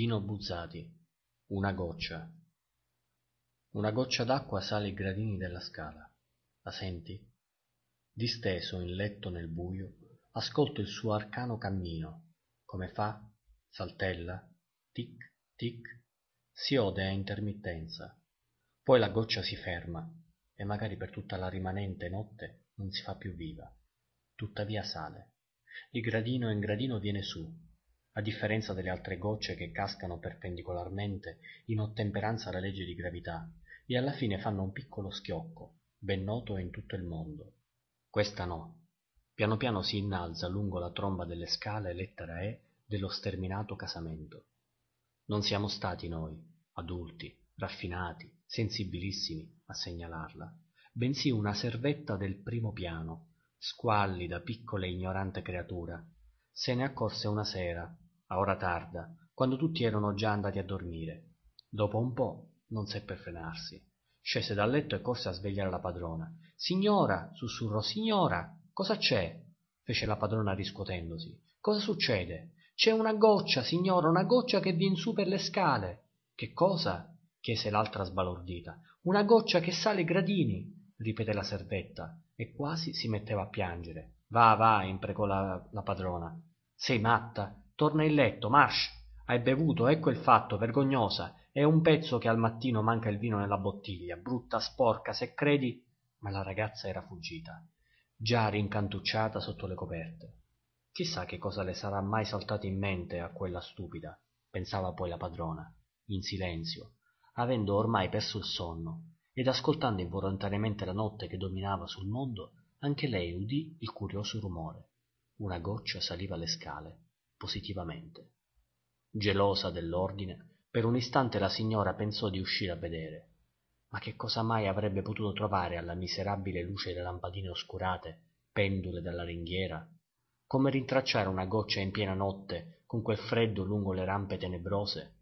Dino Buzzati. Una goccia. Una goccia d'acqua sale i gradini della scala. La senti? Disteso in letto nel buio, ascolto il suo arcano cammino. Come fa? Saltella? Tic, tic. Si ode a intermittenza. Poi la goccia si ferma e magari per tutta la rimanente notte non si fa più viva. Tuttavia sale. Di gradino in gradino viene su, a differenza delle altre gocce che cascano perpendicolarmente in ottemperanza alla legge di gravità e alla fine fanno un piccolo schiocco, ben noto in tutto il mondo. Questa no. Piano piano si innalza lungo la tromba delle scale lettera E dello sterminato casamento. Non siamo stati noi, adulti, raffinati, sensibilissimi, a segnalarla, bensì una servetta del primo piano, squallida, piccola e ignorante creatura, se ne accorse una sera a ora tarda quando tutti erano già andati a dormire dopo un po non seppe frenarsi scese dal letto e corse a svegliare la padrona signora sussurrò signora cosa c'è fece la padrona riscuotendosi cosa succede c'è una goccia signora una goccia che vien su per le scale che cosa chiese l'altra sbalordita una goccia che sale i gradini ripeté la servetta e quasi si metteva a piangere va va imprecò la, la padrona sei matta torna in letto march hai bevuto ecco il fatto vergognosa è un pezzo che al mattino manca il vino nella bottiglia brutta sporca se credi ma la ragazza era fuggita già rincantucciata sotto le coperte Chissà che cosa le sarà mai saltato in mente a quella stupida pensava poi la padrona in silenzio avendo ormai perso il sonno ed ascoltando involontariamente la notte che dominava sul mondo anche lei udì il curioso rumore una goccia saliva le scale, positivamente. Gelosa dell'ordine, per un istante la signora pensò di uscire a vedere. Ma che cosa mai avrebbe potuto trovare alla miserabile luce delle lampadine oscurate, pendule dalla ringhiera? Come rintracciare una goccia in piena notte, con quel freddo lungo le rampe tenebrose?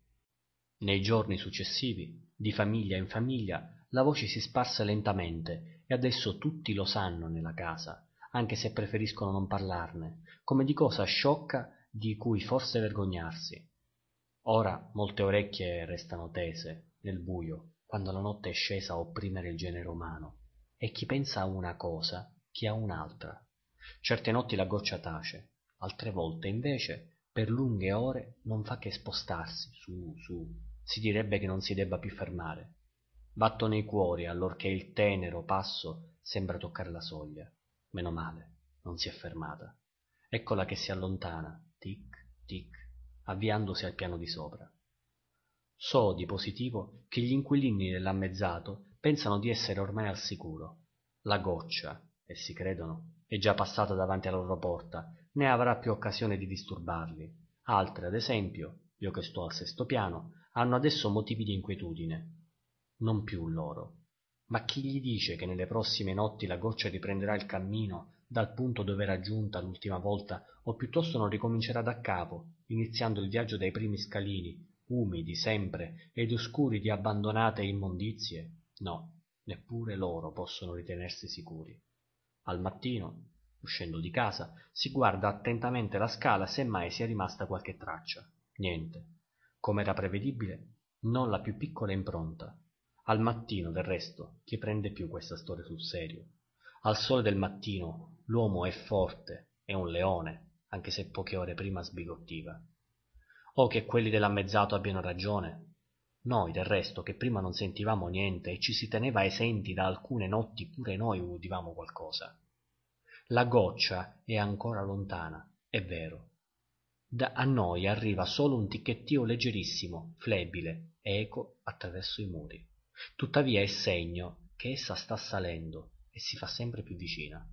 Nei giorni successivi, di famiglia in famiglia, la voce si sparse lentamente e adesso tutti lo sanno nella casa anche se preferiscono non parlarne, come di cosa sciocca di cui forse vergognarsi. Ora molte orecchie restano tese, nel buio, quando la notte è scesa a opprimere il genere umano, e chi pensa a una cosa, chi a un'altra. Certe notti la goccia tace, altre volte invece, per lunghe ore, non fa che spostarsi, su, su, si direbbe che non si debba più fermare. Battono i cuori allorché il tenero passo sembra toccare la soglia. Meno male, non si è fermata. Eccola che si allontana, tic, tic, avviandosi al piano di sopra. So di positivo che gli inquilini dell'ammezzato pensano di essere ormai al sicuro. La goccia, essi credono, è già passata davanti alla loro porta, né avrà più occasione di disturbarli. Altre, ad esempio, io che sto al sesto piano, hanno adesso motivi di inquietudine. Non più loro, ma chi gli dice che nelle prossime notti la goccia riprenderà il cammino dal punto dove era giunta l'ultima volta o piuttosto non ricomincerà daccapo iniziando il viaggio dai primi scalini umidi sempre ed oscuri di abbandonate immondizie no neppure loro possono ritenersi sicuri al mattino uscendo di casa si guarda attentamente la scala se mai sia rimasta qualche traccia niente com'era prevedibile non la più piccola impronta al mattino del resto chi prende più questa storia sul serio al sole del mattino l'uomo è forte è un leone anche se poche ore prima sbigottiva o oh, che quelli dell'ammezzato abbiano ragione noi del resto che prima non sentivamo niente e ci si teneva esenti da alcune notti pure noi udivamo qualcosa la goccia è ancora lontana è vero da a noi arriva solo un ticchettio leggerissimo flebile eco attraverso i muri Tuttavia è segno che essa sta salendo e si fa sempre più vicina.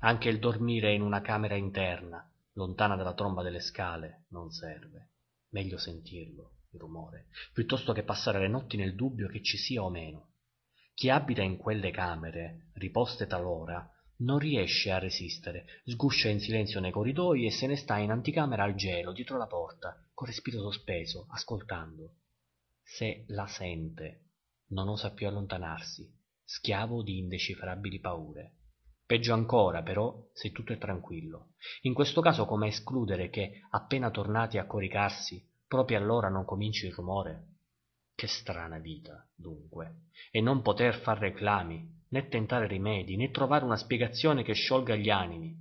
Anche il dormire in una camera interna, lontana dalla tromba delle scale, non serve. Meglio sentirlo, il rumore, piuttosto che passare le notti nel dubbio che ci sia o meno. Chi abita in quelle camere, riposte talora, non riesce a resistere, sguscia in silenzio nei corridoi e se ne sta in anticamera al gelo, dietro la porta, col respiro sospeso, ascoltando. Se la sente non osa più allontanarsi schiavo di indecifrabili paure peggio ancora però se tutto è tranquillo in questo caso come escludere che appena tornati a coricarsi proprio allora non cominci il rumore che strana vita dunque e non poter far reclami né tentare rimedi, né trovare una spiegazione che sciolga gli animi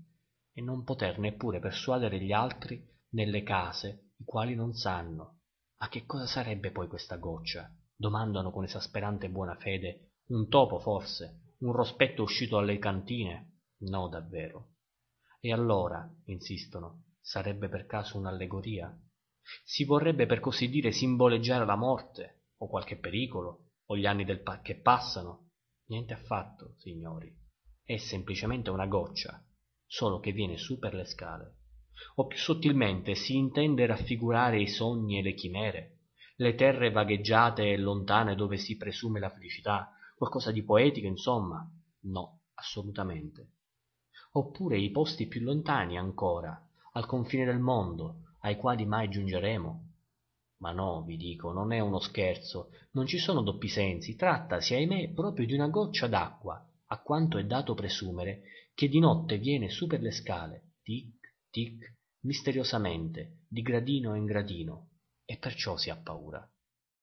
e non poter neppure persuadere gli altri nelle case i quali non sanno ma che cosa sarebbe poi questa goccia domandano con esasperante buona fede un topo forse un rospetto uscito dalle cantine no davvero e allora insistono sarebbe per caso un'allegoria si vorrebbe per così dire simboleggiare la morte o qualche pericolo o gli anni del che passano niente affatto signori è semplicemente una goccia solo che viene su per le scale o più sottilmente si intende raffigurare i sogni e le chimere le terre vagheggiate e lontane dove si presume la felicità, qualcosa di poetico, insomma. No, assolutamente. Oppure i posti più lontani ancora, al confine del mondo, ai quali mai giungeremo. Ma no, vi dico, non è uno scherzo, non ci sono doppi sensi, trattasi, ahimè, proprio di una goccia d'acqua, a quanto è dato presumere, che di notte viene su per le scale, tic, tic, misteriosamente, di gradino in gradino, e perciò si ha paura